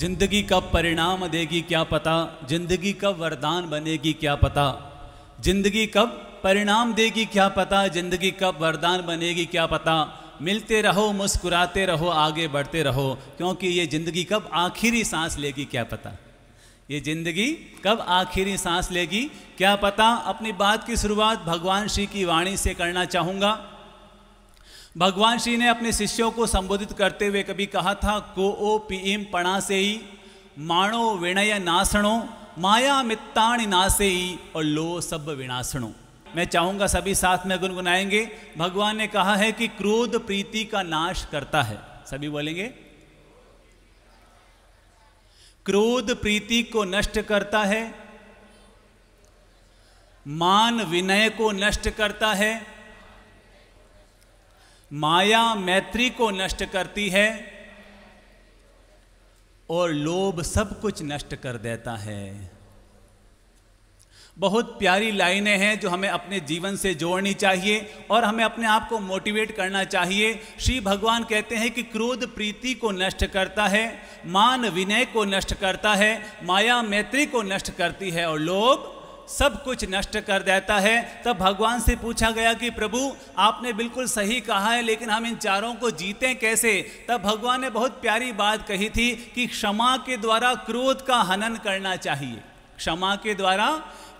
जिंदगी का परिणाम देगी क्या पता जिंदगी कब वरदान बनेगी क्या पता जिंदगी कब परिणाम देगी क्या पता जिंदगी कब वरदान बनेगी क्या पता मिलते रहो मुस्कुराते रहो आगे बढ़ते रहो क्योंकि ये ज़िंदगी कब आखिरी सांस लेगी क्या पता ये ज़िंदगी कब आखिरी सांस लेगी क्या पता अपनी बात की शुरुआत भगवान श्री की वाणी से करना चाहूँगा भगवान श्री ने अपने शिष्यों को संबोधित करते हुए कभी कहा था को ओ पीएम पणा से ही माणो विनय नासणो माया मित्ताणी नासे ही और लो सब विनाशणो मैं चाहूंगा सभी साथ में गुनगुनाएंगे भगवान ने कहा है कि क्रोध प्रीति का नाश करता है सभी बोलेंगे क्रोध प्रीति को नष्ट करता है मान विनय को नष्ट करता है माया मैत्री को नष्ट करती है और लोभ सब कुछ नष्ट कर देता है बहुत प्यारी लाइनें हैं जो हमें अपने जीवन से जोड़नी चाहिए और हमें अपने आप को मोटिवेट करना चाहिए श्री भगवान कहते हैं कि क्रोध प्रीति को नष्ट करता है मान विनय को नष्ट करता है माया मैत्री को नष्ट करती है और लोभ सब कुछ नष्ट कर देता है तब भगवान से पूछा गया कि प्रभु आपने बिल्कुल सही कहा है लेकिन हम इन चारों को जीते कैसे तब भगवान ने बहुत प्यारी बात कही थी कि क्षमा के द्वारा क्रोध का हनन करना चाहिए क्षमा के द्वारा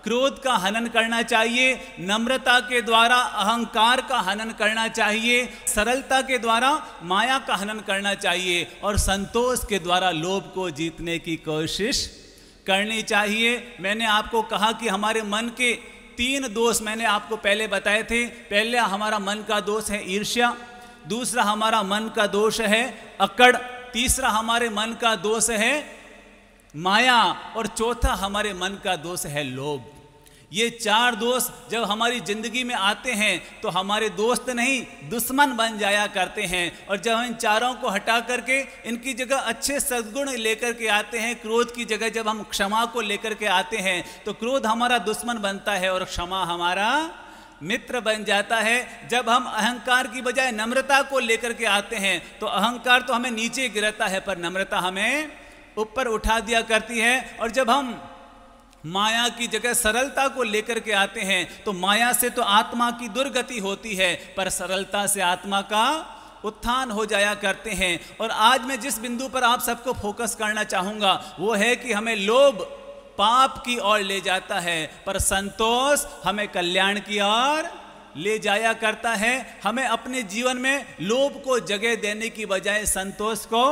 क्रोध का हनन करना चाहिए नम्रता के द्वारा अहंकार का हनन करना चाहिए सरलता के द्वारा माया का हनन करना चाहिए और संतोष के द्वारा लोभ को जीतने की कोशिश करनी चाहिए मैंने आपको कहा कि हमारे मन के तीन दोष मैंने आपको पहले बताए थे पहले हमारा मन का दोष है ईर्ष्या दूसरा हमारा मन का दोष है अकड़ तीसरा हमारे मन का दोष है माया और चौथा हमारे मन का दोष है लोभ ये चार दोस्त जब हमारी ज़िंदगी में आते हैं तो हमारे दोस्त नहीं दुश्मन बन जाया करते हैं और जब हम इन चारों को हटा करके इनकी जगह अच्छे सद्गुण लेकर के आते हैं क्रोध की जगह जब हम क्षमा को लेकर के आते हैं तो क्रोध हमारा दुश्मन बनता है और क्षमा हमारा मित्र बन जाता है जब हम अहंकार की बजाय नम्रता को लेकर के आते हैं तो अहंकार तो हमें नीचे गिरता है पर नम्रता हमें ऊपर उठा दिया करती है और जब हम माया की जगह सरलता को लेकर के आते हैं तो माया से तो आत्मा की दुर्गति होती है पर सरलता से आत्मा का उत्थान हो जाया करते हैं और आज मैं जिस बिंदु पर आप सबको फोकस करना चाहूँगा वो है कि हमें लोभ पाप की ओर ले जाता है पर संतोष हमें कल्याण की ओर ले जाया करता है हमें अपने जीवन में लोभ को जगह देने की बजाय संतोष को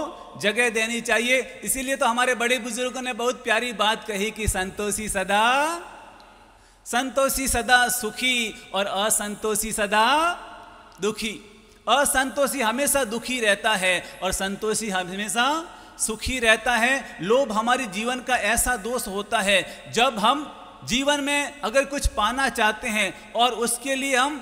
जगह देनी चाहिए इसीलिए तो हमारे बड़े बुजुर्गों ने बहुत प्यारी बात कही कि संतोषी सदा संतोषी सदा सुखी और असंतोषी सदा दुखी असंतोषी हमेशा दुखी रहता है और संतोषी हमेशा सुखी रहता है लोभ हमारे जीवन का ऐसा दोष होता है जब हम जीवन में अगर कुछ पाना चाहते हैं और उसके लिए हम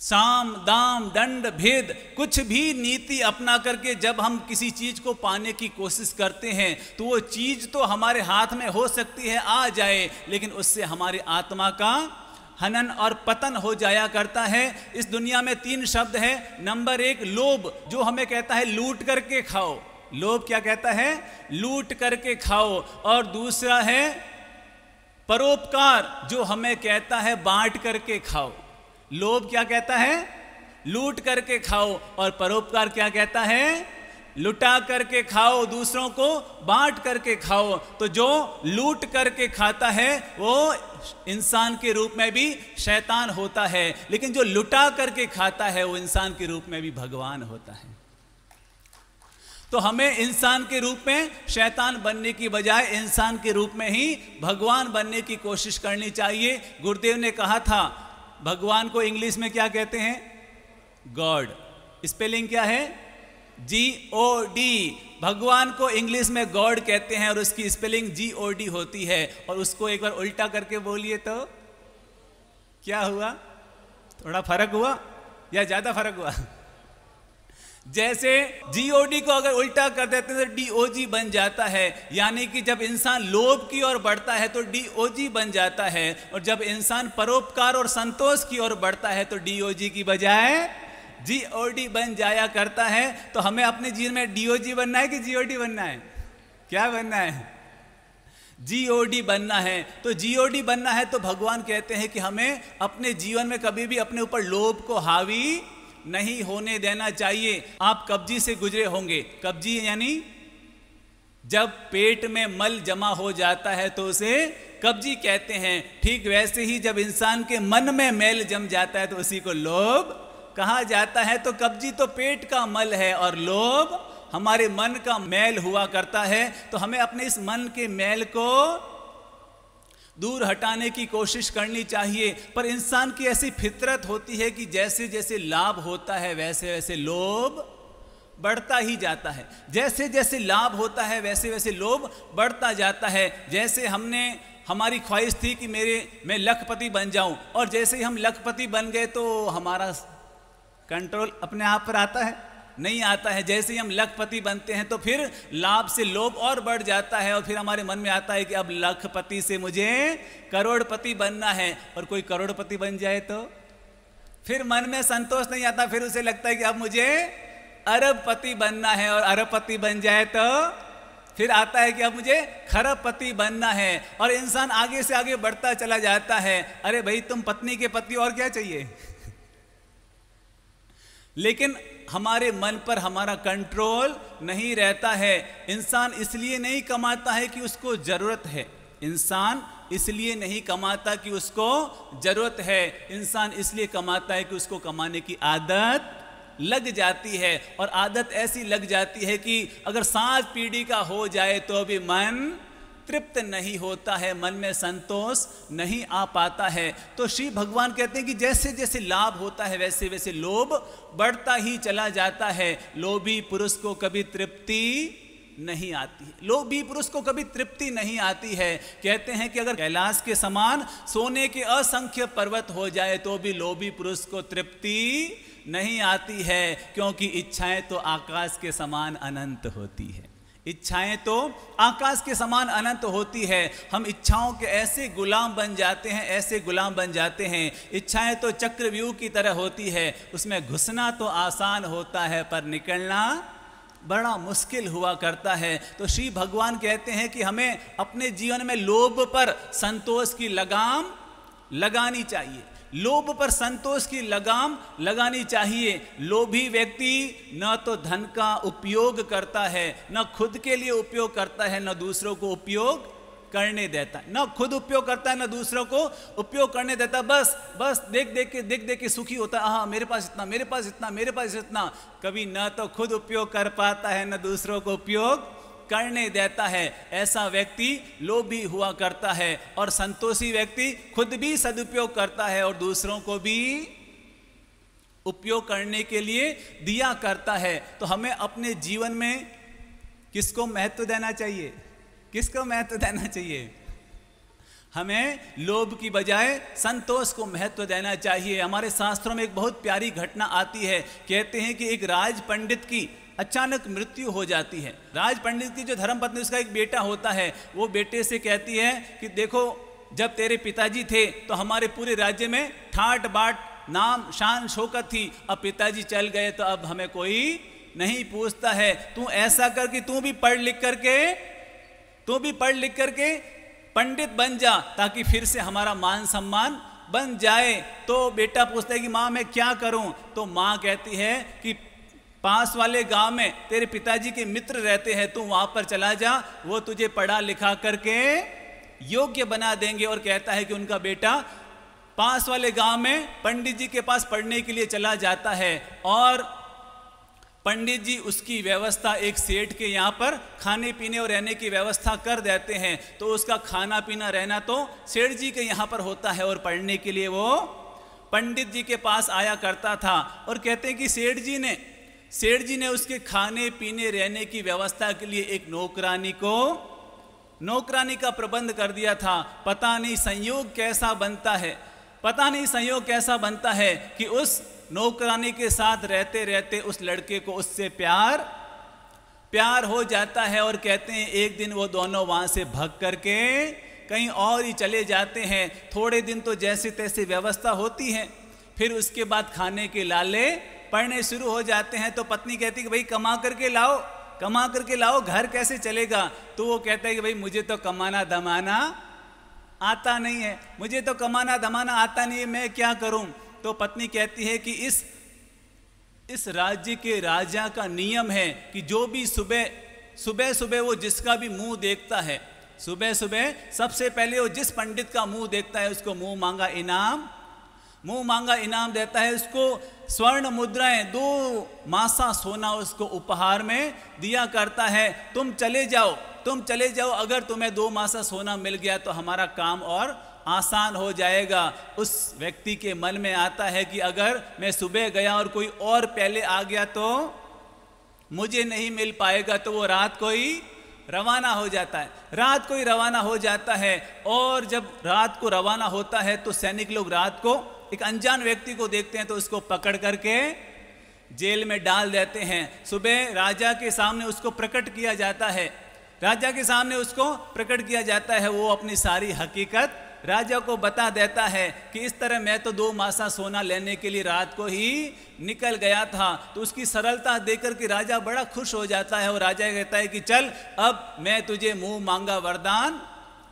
साम दाम दंड भेद कुछ भी नीति अपना करके जब हम किसी चीज़ को पाने की कोशिश करते हैं तो वो चीज़ तो हमारे हाथ में हो सकती है आ जाए लेकिन उससे हमारी आत्मा का हनन और पतन हो जाया करता है इस दुनिया में तीन शब्द है नंबर एक लोभ जो हमें कहता है लूट करके खाओ लोभ क्या कहता है लूट करके खाओ और दूसरा है परोपकार जो हमें कहता है बांट करके खाओ लोभ क्या कहता है लूट करके खाओ और परोपकार क्या कहता है लुटा करके खाओ दूसरों को बांट करके खाओ तो जो लूट करके खाता है वो इंसान के रूप में भी शैतान होता है लेकिन जो लुटा करके खाता है वो इंसान के रूप में भी भगवान होता है तो हमें इंसान के रूप में शैतान बनने की बजाय इंसान के रूप में ही भगवान बनने की कोशिश करनी चाहिए गुरुदेव ने कहा था भगवान को इंग्लिश में क्या कहते हैं गॉड स्पेलिंग क्या है जी ओ डी भगवान को इंग्लिश में गॉड कहते हैं और उसकी स्पेलिंग जी ओ डी होती है और उसको एक बार उल्टा करके बोलिए तो क्या हुआ थोड़ा फर्क हुआ या ज़्यादा फर्क हुआ जैसे जीओडी को अगर उल्टा कर देते हैं तो डीओजी बन जाता है यानी कि जब इंसान लोभ की ओर बढ़ता है तो डीओजी बन जाता है और जब इंसान परोपकार और संतोष की ओर बढ़ता है तो डीओजी की बजाय जीओडी बन जाया करता है तो हमें अपने जीवन में डीओजी बनना है कि जीओडी बनना है क्या बनना है जीओडी बनना है तो जीओडी बनना है तो भगवान कहते हैं कि हमें अपने जीवन में कभी भी अपने ऊपर लोभ को हावी नहीं होने देना चाहिए आप कब्जी से गुजरे होंगे कब्जी यानी जब पेट में मल जमा हो जाता है तो उसे कब्जी कहते हैं ठीक वैसे ही जब इंसान के मन में मैल जम जाता है तो उसी को लोभ कहा जाता है तो कब्जी तो पेट का मल है और लोभ हमारे मन का मैल हुआ करता है तो हमें अपने इस मन के मैल को दूर हटाने की कोशिश करनी चाहिए पर इंसान की ऐसी फितरत होती है कि जैसे जैसे लाभ होता है वैसे वैसे लोभ बढ़ता ही जाता है जैसे जैसे लाभ होता है वैसे वैसे लोभ बढ़ता जाता है जैसे हमने हमारी ख्वाहिश थी कि मेरे मैं लखपति बन जाऊं और जैसे ही हम लखपति बन गए तो हमारा कंट्रोल अपने आप पर आता है नहीं आता है जैसे ही हम लखपति बनते हैं तो फिर लाभ से लोभ और बढ़ जाता है और फिर हमारे मन में आता है कि अब लखपति से मुझे करोड़पति बनना है और कोई करोड़पति बन जाए तो फिर मन में संतोष नहीं आता फिर उसे लगता है कि अब मुझे अरबपति बनना है और अरबपति बन जाए तो फिर आता है कि अब मुझे खरबपति बनना है और इंसान आगे से आगे बढ़ता चला जाता है अरे भाई तुम पत्नी के पति और क्या चाहिए लेकिन हमारे मन पर हमारा कंट्रोल नहीं रहता है इंसान इसलिए नहीं कमाता है कि उसको ज़रूरत है इंसान इसलिए नहीं कमाता कि उसको ज़रूरत है इंसान इसलिए कमाता है कि उसको कमाने की आदत लग जाती है और आदत ऐसी लग जाती है कि अगर सात पीढ़ी का हो जाए तो भी मन तृप्त नहीं होता है मन में संतोष नहीं आ पाता है तो श्री भगवान कहते हैं कि जैसे जैसे लाभ होता है वैसे वैसे लोभ बढ़ता ही चला जाता है लोभी पुरुष को कभी तृप्ति नहीं आती है लोभी पुरुष को कभी तृप्ति नहीं आती है कहते हैं कि अगर कैलाश के समान सोने के असंख्य पर्वत हो जाए तो भी लोभी पुरुष को तृप्ति नहीं आती है क्योंकि इच्छाएं तो आकाश के समान अनंत होती है इच्छाएं तो आकाश के समान अनंत होती है हम इच्छाओं के ऐसे गुलाम बन जाते हैं ऐसे गुलाम बन जाते हैं इच्छाएं तो चक्रव्यूह की तरह होती है उसमें घुसना तो आसान होता है पर निकलना बड़ा मुश्किल हुआ करता है तो श्री भगवान कहते हैं कि हमें अपने जीवन में लोभ पर संतोष की लगाम लगानी चाहिए लोभ पर संतोष की लगाम लगानी चाहिए लोभी व्यक्ति न तो धन का उपयोग करता है न खुद के लिए उपयोग करता है न दूसरों को उपयोग करने देता न खुद उपयोग करता है न दूसरों को उपयोग करने देता बस बस देख देख के देख देख के सुखी होता है हाँ मेरे पास इतना मेरे पास इतना मेरे पास इतना कभी न तो खुद उपयोग कर पाता है न दूसरों को उपयोग करने देता है ऐसा व्यक्ति लोभी हुआ करता है और संतोषी व्यक्ति खुद भी सदुपयोग करता है और दूसरों को भी उपयोग करने के लिए दिया करता है तो हमें अपने जीवन में किसको महत्व देना चाहिए किसको महत्व देना चाहिए हमें लोभ की बजाय संतोष को महत्व देना चाहिए हमारे शास्त्रों में एक बहुत प्यारी घटना आती है कहते हैं कि एक राज पंडित की अचानक मृत्यु हो जाती है राज पंडित की जो धर्मपत्नी उसका एक बेटा होता है वो बेटे से कहती है कि देखो जब तेरे पिताजी थे तो हमारे पूरे राज्य में ठाट बाट नाम शान शोकत थी अब पिताजी चल गए तो अब हमें कोई नहीं पूछता है तू ऐसा कर कि तू भी पढ़ लिख करके तू भी पढ़ लिख करके पंडित बन जा ताकि फिर से हमारा मान सम्मान बन जाए तो बेटा पूछता है कि माँ मैं क्या करूं तो माँ कहती है कि पास वाले गांव में तेरे पिताजी के मित्र रहते हैं तू वहां पर चला जा वो तुझे पढ़ा लिखा करके योग्य बना देंगे और कहता है कि उनका बेटा पास वाले गांव में पंडित जी के पास पढ़ने के लिए चला जाता है और पंडित जी उसकी व्यवस्था एक सेठ के यहाँ पर खाने पीने और रहने की व्यवस्था कर देते हैं तो उसका खाना पीना रहना तो सेठ जी के यहाँ पर होता है और पढ़ने के लिए वो पंडित जी के पास आया करता था और कहते हैं कि सेठ जी ने सेठ जी ने उसके खाने पीने रहने की व्यवस्था के लिए एक नौकरानी को नौकरानी का प्रबंध कर दिया था पता नहीं संयोग कैसा बनता है पता नहीं संयोग कैसा बनता है कि उस नौकरानी के साथ रहते रहते उस लड़के को उससे प्यार प्यार हो जाता है और कहते हैं एक दिन वो दोनों वहाँ से भग करके कहीं और ही चले जाते हैं थोड़े दिन तो जैसे तैसे व्यवस्था होती है फिर उसके बाद खाने के लाले पढ़ने शुरू हो जाते हैं तो पत्नी कहती है कि भाई कमा करके लाओ कमा करके लाओ घर कैसे चलेगा तो वो कहता है कि भाई मुझे तो कमाना दमाना आता नहीं है मुझे तो कमाना दमाना आता नहीं है मैं क्या करूं तो पत्नी कहती है कि इस इस राज्य के राजा का नियम है कि जो भी सुबह सुबह सुबह वो जिसका भी मुंह देखता है सुबह सुबह सबसे पहले वो जिस पंडित का मुंह देखता है उसको मुंह मांगा इनाम मुंह मांगा इनाम देता है उसको स्वर्ण मुद्राएं दो मासा सोना उसको उपहार में दिया करता है तुम चले जाओ तुम चले जाओ अगर तुम्हें दो मासा सोना मिल गया तो हमारा काम और आसान हो जाएगा उस व्यक्ति के मन में आता है कि अगर मैं सुबह गया और कोई और पहले आ गया तो मुझे नहीं मिल पाएगा तो वो रात को ही रवाना हो जाता है रात को ही रवाना हो जाता है और जब रात को रवाना होता है तो सैनिक लोग रात को एक अनजान व्यक्ति को देखते हैं तो उसको पकड़ करके जेल में डाल देते हैं सुबह राजा के सामने उसको प्रकट किया जाता है राजा के सामने उसको प्रकट किया जाता है वो अपनी सारी हकीकत राजा को बता देता है कि इस तरह मैं तो दो मासा सोना लेने के लिए रात को ही निकल गया था तो उसकी सरलता देकर के राजा बड़ा खुश हो जाता है और राजा कहता है कि चल अब मैं तुझे मुंह मांगा वरदान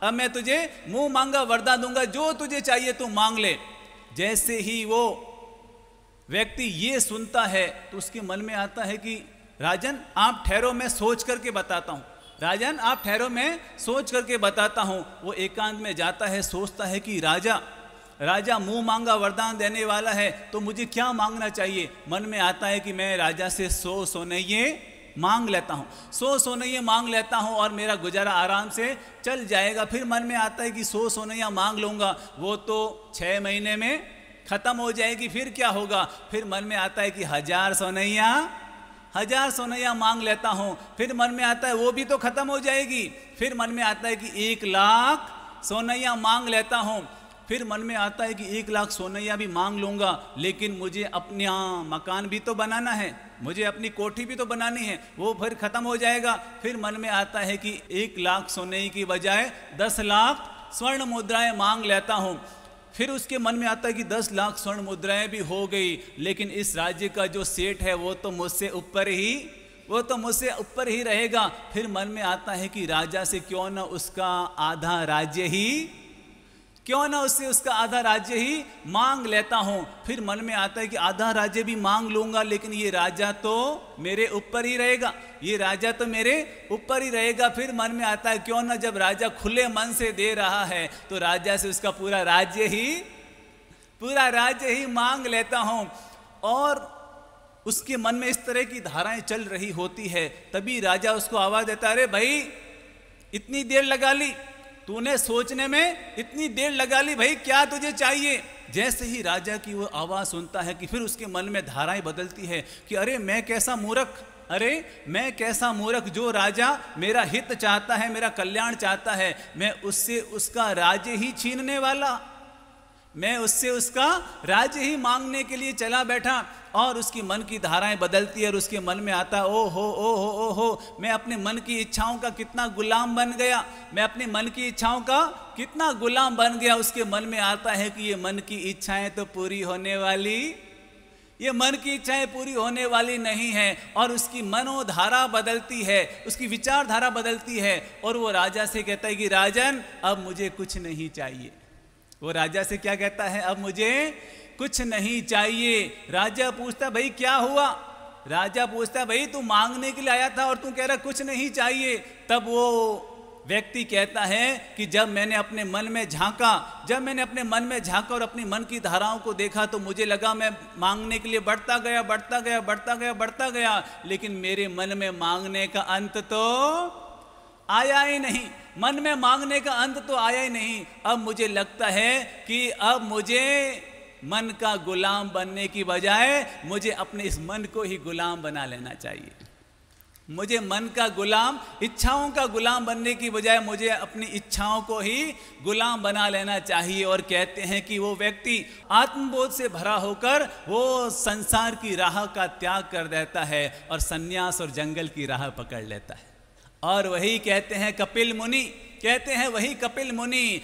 अब मैं तुझे मुंह मांगा वरदान दूंगा जो तुझे चाहिए तू मांग ले जैसे ही वो व्यक्ति ये सुनता है तो उसके मन में आता है कि राजन आप ठहरो मैं सोच करके बताता हूँ राजन आप ठहरो मैं सोच करके बताता हूँ वो एकांत में जाता है सोचता है कि राजा राजा मुंह मांगा वरदान देने वाला है तो मुझे क्या मांगना चाहिए मन में आता है कि मैं राजा से सो सोने ये मांग लेता हूँ सो सोनैया मांग लेता हूँ और मेरा गुजारा आराम से चल जाएगा फिर मन में आता है कि सो सोनैया मांग लूँगा वो तो छः महीने में ख़त्म हो जाएगी फिर क्या होगा फिर मन में आता है कि हज़ार सोनैया हजार सोनैया मांग लेता हूँ फिर मन में आता है वो भी तो ख़त्म हो जाएगी फिर मन में आता है कि एक लाख सोनैया मांग लेता हूँ फिर मन में आता है कि एक लाख सोनैया भी मांग लूंगा लेकिन मुझे अपने यहाँ मकान भी तो बनाना है मुझे अपनी कोठी भी तो बनानी है वो फिर ख़त्म हो जाएगा फिर मन में आता है कि एक लाख सोने की बजाय दस लाख स्वर्ण मुद्राएं मांग लेता हूँ फिर उसके मन में आता है कि दस लाख स्वर्ण मुद्राएं भी हो गई लेकिन इस राज्य का जो सेठ है वो तो मुझसे ऊपर ही वो तो मुझसे ऊपर ही रहेगा फिर मन में आता है कि राजा से क्यों ना उसका आधा राज्य ही क्यों ना उससे उसका आधा राज्य ही मांग लेता हूं फिर मन में आता है कि आधा राज्य भी मांग लूंगा लेकिन ये राजा तो मेरे ऊपर ही रहेगा ये राजा तो मेरे ऊपर ही रहेगा फिर मन में आता है क्यों ना जब राजा खुले मन से दे रहा है तो राजा से उसका पूरा राज्य ही पूरा राज्य ही मांग लेता हूं और उसके मन में इस तरह की धाराएं चल रही होती है तभी राजा उसको आवाज देता अरे भाई इतनी देर लगा ली तूने सोचने में इतनी देर लगा ली भाई क्या तुझे चाहिए जैसे ही राजा की वो आवाज़ सुनता है कि फिर उसके मन में धाराएं बदलती है कि अरे मैं कैसा मूर्ख अरे मैं कैसा मूर्ख जो राजा मेरा हित चाहता है मेरा कल्याण चाहता है मैं उससे उसका राज्य ही छीनने वाला मैं उससे उसका राज्य ही मांगने के लिए चला बैठा और उसकी मन की धाराएं बदलती है और उसके मन में आता ओ हो ओ हो ओ हो मैं अपने मन की इच्छाओं का कितना गुलाम बन गया मैं अपने मन की इच्छाओं का कितना गुलाम बन गया उसके मन में आता है कि ये मन की इच्छाएं तो पूरी होने वाली ये मन की इच्छाएं पूरी होने वाली नहीं है और उसकी मनोधारा बदलती है उसकी विचारधारा बदलती है और वो राजा से कहता है कि राजन अब मुझे कुछ नहीं चाहिए वो राजा से क्या कहता है अब मुझे कुछ नहीं चाहिए राजा पूछता भाई क्या हुआ राजा पूछता भाई तू मांगने के लिए आया था और तू कह रहा कुछ नहीं चाहिए तब वो व्यक्ति कहता है कि जब मैंने अपने मन में झांका जब मैंने अपने मन में झांका और अपनी मन की धाराओं को देखा तो मुझे लगा मैं मांगने के लिए बढ़ता गया बढ़ता गया बढ़ता गया बढ़ता गया लेकिन मेरे मन में मांगने का अंत तो आया ही नहीं मन में मांगने का अंत तो आया ही नहीं अब मुझे लगता है कि अब मुझे मन का गुलाम बनने की बजाय मुझे अपने इस मन को ही गुलाम बना लेना चाहिए मुझे मन का गुलाम इच्छाओं का गुलाम बनने की बजाय मुझे अपनी इच्छाओं को ही गुलाम बना लेना चाहिए और कहते हैं कि वो व्यक्ति आत्मबोध से भरा होकर वो संसार की राह का त्याग कर देता है और संन्यास और जंगल की राह पकड़ लेता है और वही कहते हैं कपिल मुनि कहते हैं वही कपिल मुनि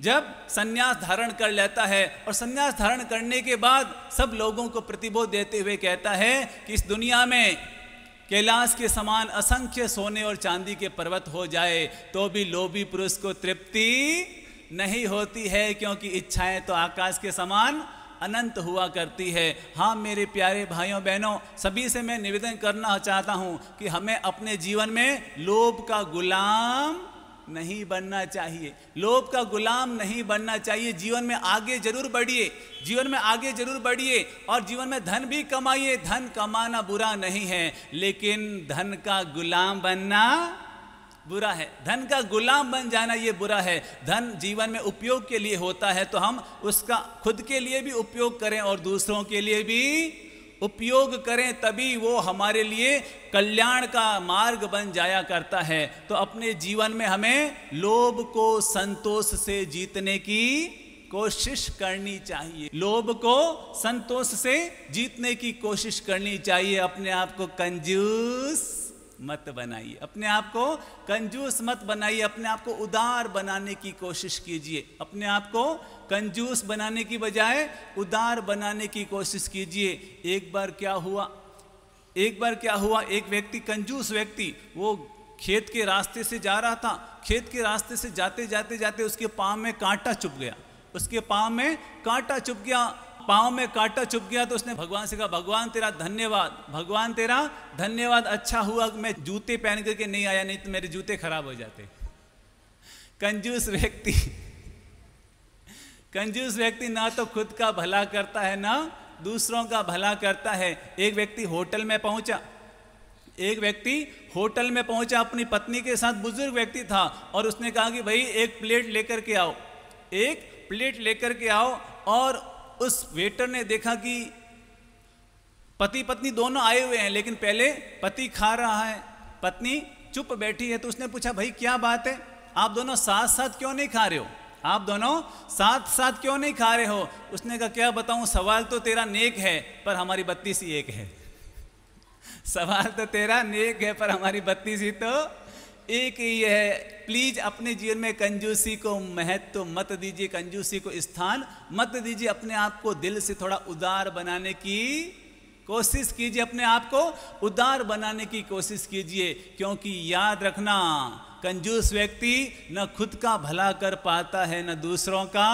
जब सन्यास धारण कर लेता है और सन्यास धारण करने के बाद सब लोगों को प्रतिबोध देते हुए कहता है कि इस दुनिया में कैलाश के समान असंख्य सोने और चांदी के पर्वत हो जाए तो भी लोभी पुरुष को तृप्ति नहीं होती है क्योंकि इच्छाएं तो आकाश के समान अनंत हुआ करती है हाँ मेरे प्यारे भाइयों बहनों सभी से मैं निवेदन करना चाहता हूँ कि हमें अपने जीवन में लोभ का गुलाम नहीं बनना चाहिए लोभ का गुलाम नहीं बनना चाहिए जीवन में आगे जरूर बढ़िए जीवन में आगे जरूर बढ़िए और जीवन में धन भी कमाइए धन कमाना बुरा नहीं है लेकिन धन का गुलाम बनना बुरा है धन का गुलाम बन जाना ये बुरा है धन जीवन में उपयोग के लिए होता है तो हम उसका खुद के लिए भी उपयोग करें और दूसरों के लिए भी उपयोग करें तभी वो हमारे लिए कल्याण का मार्ग बन जाया करता है तो अपने जीवन में हमें लोभ को संतोष से जीतने की कोशिश करनी चाहिए लोभ को संतोष से जीतने की कोशिश करनी चाहिए अपने आप को कंजूस मत बनाइए अपने आप को कंजूस मत बनाइए अपने आप को उदार बनाने की कोशिश कीजिए अपने आप को कंजूस बनाने की बजाय उदार बनाने की कोशिश कीजिए एक बार क्या हुआ एक बार क्या हुआ एक व्यक्ति कंजूस व्यक्ति वो खेत के रास्ते से जा रहा था खेत के रास्ते से जाते जाते जाते उसके पाँव में कांटा चुप गया उसके पाँव में कांटा चुप गया पाँव में कांटा चुप गया तो उसने भगवान से कहा भगवान तेरा धन्यवाद भगवान तेरा धन्यवाद अच्छा हुआ मैं जूते पहन करके नहीं आया नहीं तो मेरे जूते खराब हो जाते कंजूस व्यक्ति कंजूस व्यक्ति ना तो खुद का भला करता है ना दूसरों का भला करता है एक व्यक्ति होटल में पहुंचा एक व्यक्ति होटल में पहुंचा अपनी पत्नी के साथ बुजुर्ग व्यक्ति था और उसने कहा कि भाई एक प्लेट लेकर के आओ एक प्लेट लेकर के आओ और उस वेटर ने देखा कि पति पत्नी दोनों आए हुए हैं लेकिन पहले पति खा रहा है पत्नी चुप बैठी है तो उसने पूछा भाई क्या बात है आप दोनों साथ साथ क्यों नहीं खा रहे हो आप दोनों साथ साथ क्यों नहीं खा रहे हो उसने कहा क्या बताऊं सवाल तो तेरा नेक है पर हमारी बत्तीस ही एक है सवाल तो तेरा नेक है पर हमारी बत्तीस ही तो एक ही है प्लीज अपने जीवन में कंजूसी को महत्व तो मत दीजिए कंजूसी को स्थान मत दीजिए अपने आप को दिल से थोड़ा उदार बनाने की कोशिश कीजिए अपने आप को उदार बनाने की कोशिश कीजिए क्योंकि याद रखना कंजूस व्यक्ति न खुद का भला कर पाता है न दूसरों का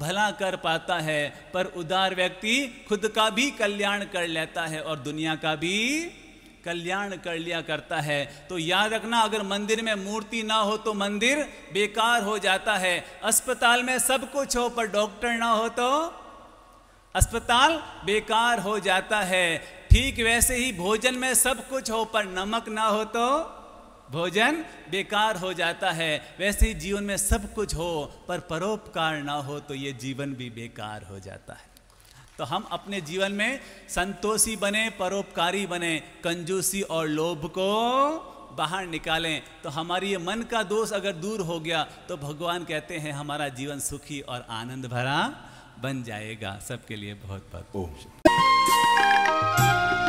भला कर पाता है पर उदार व्यक्ति खुद का भी कल्याण कर लेता है और दुनिया का भी कल्याण कर लिया करता है तो याद रखना अगर मंदिर में मूर्ति ना हो तो मंदिर बेकार हो जाता है अस्पताल में सब कुछ हो पर डॉक्टर ना हो तो अस्पताल बेकार हो जाता है ठीक वैसे ही भोजन में सब कुछ हो पर नमक ना हो तो भोजन बेकार हो जाता है वैसे ही जीवन में सब कुछ हो पर परोपकार ना हो तो ये जीवन भी बेकार हो जाता है तो हम अपने जीवन में संतोषी बने परोपकारी बने कंजूसी और लोभ को बाहर निकालें तो हमारी ये मन का दोष अगर दूर हो गया तो भगवान कहते हैं हमारा जीवन सुखी और आनंद भरा बन जाएगा सबके लिए बहुत बहुत ओम